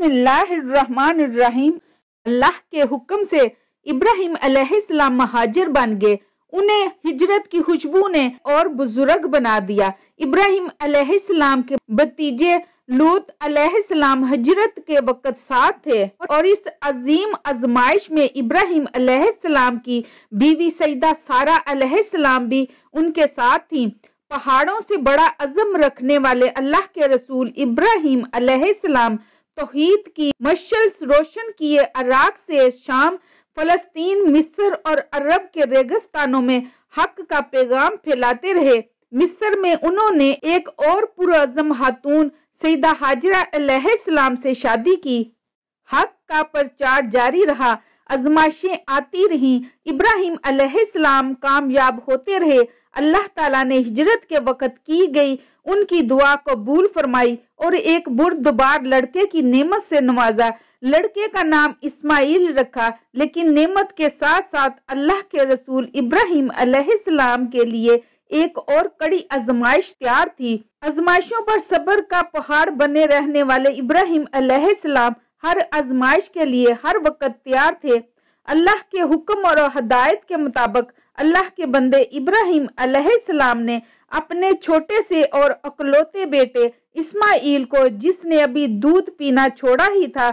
रहीम अल्लाह के हुक्म से इब्राहिम अलैहिस्सलाम महाजर बन गए उन्हें हिजरत की खुशबू ने और बुजुर्ग बना दिया इब्राहिम अलैहिस्सलाम के भतीजे लूत अलैहिस्सलाम हजरत के वक़्त साथ थे और इस अजीम आजमाइश में इब्राहिम अलैहिस्सलाम की बीवी सईदा सारा अलैहिस्सलाम भी उनके साथ थी पहाड़ों से बड़ा अजम रखने वाले अल्लाह के रसूल इब्राहिम अलैहिस्सलाम तोहीद की मशल्स रोशन किए अराक से शाम फलस्तीन मिस्र और अरब के रेगिस्तानों में हक का पैगाम फैलाते रहे मिस्र में उन्होंने एक और पुरजम खातून सईदा हाजरा अलैहिस्सलाम से शादी की हक का प्रचार जारी रहा आजमाइशें आती रहीं इब्राहिम अलैहिस्सलाम कामयाब होते रहे अल्लाह ताला ने हिजरत के वक़्त की गई उनकी दुआ कबूल फरमाई और एक बुरदबार लड़के की नेमत से नवाजा लड़के का नाम इस्माइल रखा लेकिन नेमत के साथ साथ अल्लाह के रसूल इब्राहिम अलैहिस्सलाम के लिए एक और कड़ी आजमाइश तैयार थी आजमाइशों पर सब्र का पहाड़ बने रहने वाले इब्राहिम अलैहिस्सलाम हर आजमाइश के लिए हर वक्त तैयार थे अल्लाह के हुक्म और हदायत के मुताबिक अल्लाह के बंदे इब्राहिम अलैहिस्सलाम ने अपने छोटे से और अकलौते बेटे इस्माइल को जिसने अभी दूध पीना छोड़ा ही था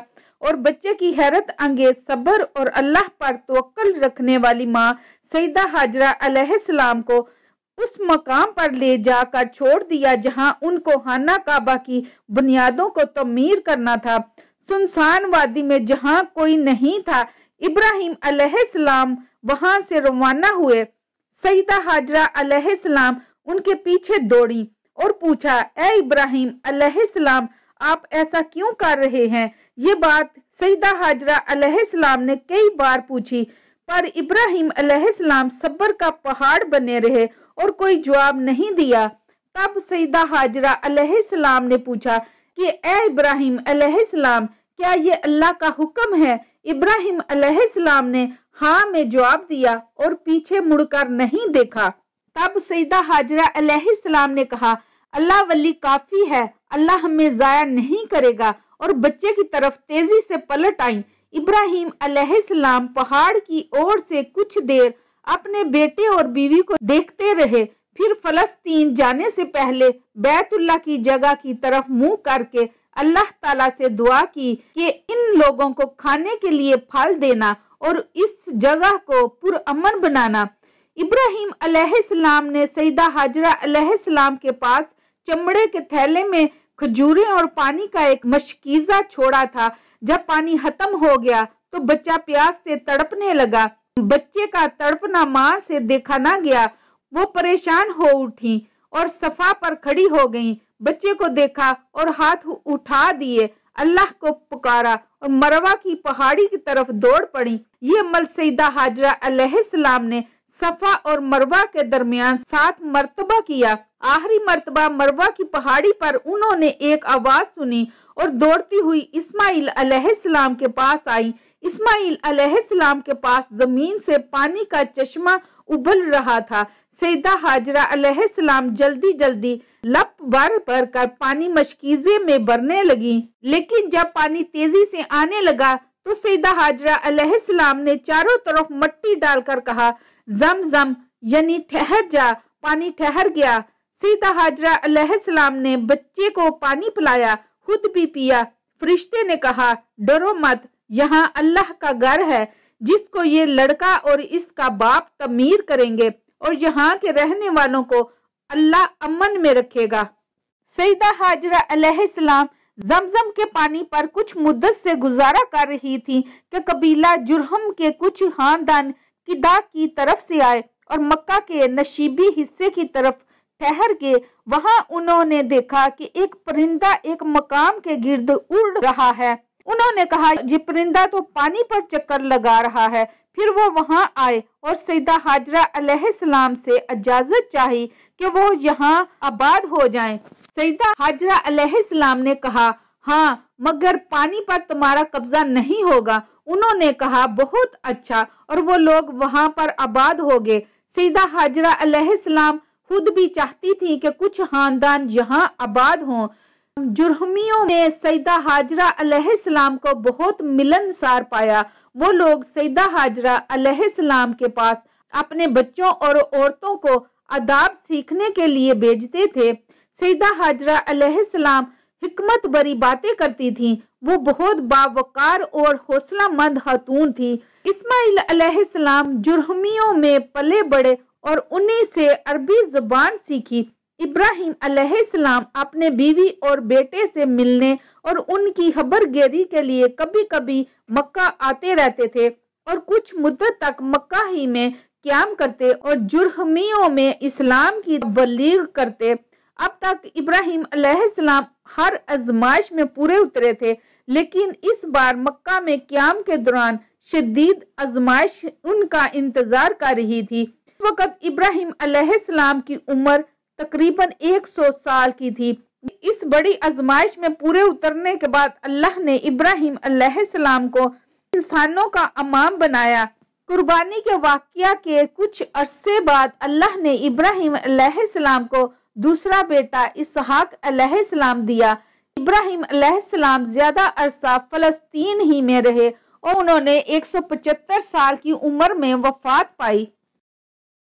और बच्चे की हैरत अंगेज सब्र और अल्लाह पर तोल रखने वाली माँ सईदा हाजरा अलैहिस्सलाम को उस मकाम पर ले जाकर छोड़ दिया जहाँ उनको हाना काबा की बुनियादों को तमीर करना था सुनसानवादी में जहां कोई नहीं था इब्राहिम अलैहिस्सलाम वहां से रवाना हुए सईदा हाजरा अलैहिस्सलाम उनके पीछे दौड़ी और पूछा ए इब्राहिम अलैहिस्सलाम आप ऐसा क्यों कर रहे हैं ये बात सईदा हाजरा अलैहिस्सलाम ने कई बार पूछी पर इब्राहिम अलैहिस्सलाम सब्र का पहाड़ बने रहे और कोई जवाब नहीं दिया तब सईदा हाजरा अलैहिस्सलाम ने पूछा कि ए इब्राहिम अलैहिस्सलाम क्या ये अल्लाह का हुक्म है इब्राहिम अलैहिस्सलाम ने हाँ में जवाब दिया और पीछे मुड़कर नहीं देखा तब सईदा हाजरा अलैहिस्सलाम ने कहा अल्लाह वली काफी है अल्लाह हमें जाया नहीं करेगा और बच्चे की तरफ तेजी से पलट आई इब्राहिम अलैहिस्सलाम पहाड़ की ओर से कुछ देर अपने बेटे और बीवी को देखते रहे फिर फलस्तीन जाने से पहले बैतुल्ला की जगह की तरफ मुंह करके अल्लाह ताला से दुआ की कि इन लोगों को खाने के लिए फल देना और इस जगह को पुरअमन बनाना इब्राहिम अलैहिस्सलाम ने सईदा हाजरा अलैहिस्सलाम के पास चमड़े के थैले में खजूरें और पानी का एक मशकीजा छोड़ा था जब पानी खत्म हो गया तो बच्चा प्यास से तड़पने लगा बच्चे का तड़पना माँ से देखा ना गया वो परेशान हो उठी और सफा पर खड़ी हो गई बच्चे को देखा और हाथ उठा दिए अल्लाह को पुकारा और मरवा की पहाड़ी की तरफ दौड़ पड़ी ये मल सईदा हाजरा अलैहिस्सलाम ने सफा और मरवा के दरमियान सात मरतबा किया आखिरी मरतबा मरवा की पहाड़ी पर उन्होंने एक आवाज सुनी और दौड़ती हुई इस्माइल अलैहिस्सलाम के पास आई इस्माइल अलैहिस्सलाम के पास जमीन से पानी का चश्मा उबल रहा था सैदा हाजरा अलैहिस्सलाम जल्दी जल्दी लप भर भर कर पानी मशकीजे में भरने लगी लेकिन जब पानी तेजी से आने लगा तो सैदा हाजरा अलैहिस्सलाम ने चारों तरफ मट्टी डालकर कहा जम जम यानी ठहर जा पानी ठहर गया सैदा हाजरा अलैहिस्सलाम ने बच्चे को पानी पिलाया खुद भी पिया फरिश्ते ने कहा डरो मत यहाँ अल्लाह का घर है जिसको ये लड़का और इसका बाप तमीर करेंगे और यहाँ के रहने वालों को अल्लाह अमन में रखेगा सईदा हाजरा अलैहिस्सलाम जमजम के पानी पर कुछ मुद्दत से गुजारा कर रही थी कि कबीला जुरहम के कुछ खानदान किदा की तरफ से आए और मक्का के नशीबी हिस्से की तरफ ठहर के वहां उन्होंने देखा कि एक परिंदा एक मकाम के गिर्द उड़ रहा है उन्होंने कहा ये परिंदा तो पानी पर चक्कर लगा रहा है फिर वो वहां आए और सईदा हाजरा अलैहिस्सलाम से इजाजत चाही कि वो यहाँ आबाद हो जाएं। सईदा हाजरा अलैहिस्सलाम ने कहा हाँ मगर पानी पर तुम्हारा कब्जा नहीं होगा उन्होंने कहा बहुत अच्छा और वो लोग वहाँ पर आबाद हो गए सीधा हाजरा अलैहिस्सलाम खुद भी चाहती थी कि कुछ खानदान यहाँ आबाद हों जुर्मियों ने सईदा हाजरा अलैहिस्सलाम को बहुत मिलनसार पाया वो लोग सईदा हाजरा अलैहिस्सलाम के पास अपने बच्चों और औरतों को आदाब सीखने के लिए भेजते थे सईदा हाजरा अलैहिस्सलाम हिकमत भरी बातें करती थीं वो बहुत बावकार और हौसला मंद खतून थी इस्माइल अलैहिस्सलाम जुर्मियों में पले बड़े और उन्हीं से अरबी जबान सीखी इब्राहिम अलैहिस्सलाम अपने बीवी और बेटे से मिलने और उनकी गेरी के लिए कभी कभी मक्का आते रहते थे और कुछ मुद्दत तक मक्का ही में क्याम करते और जुर्मियों में इस्लाम की बलीग करते अब तक इब्राहिम अलैहिस्सलाम हर आजमाइश में पूरे उतरे थे लेकिन इस बार मक्का में क्याम के दौरान शदीद आजमाइश उनका इंतजार कर रही थी वक़्त इब्राहिम अलैहिस्सलाम की उम्र तकरीबन 100 साल की थी इस बड़ी आजमाइश में पूरे उतरने के बाद अल्लाह ने इब्राहिम अलैहिस्सलाम को इंसानों का अमाम बनाया कुर्बानी के वाक्य के कुछ अरसे बाद अल्लाह ने इब्राहिम अलैहिस्सलाम को दूसरा बेटा इसहाक अलैहिस्सलाम दिया इब्राहिम अलैहिस्सलाम ज्यादा अरसा फलस्तीन ही में रहे और उन्होंने 175 साल की उम्र में वफात पाई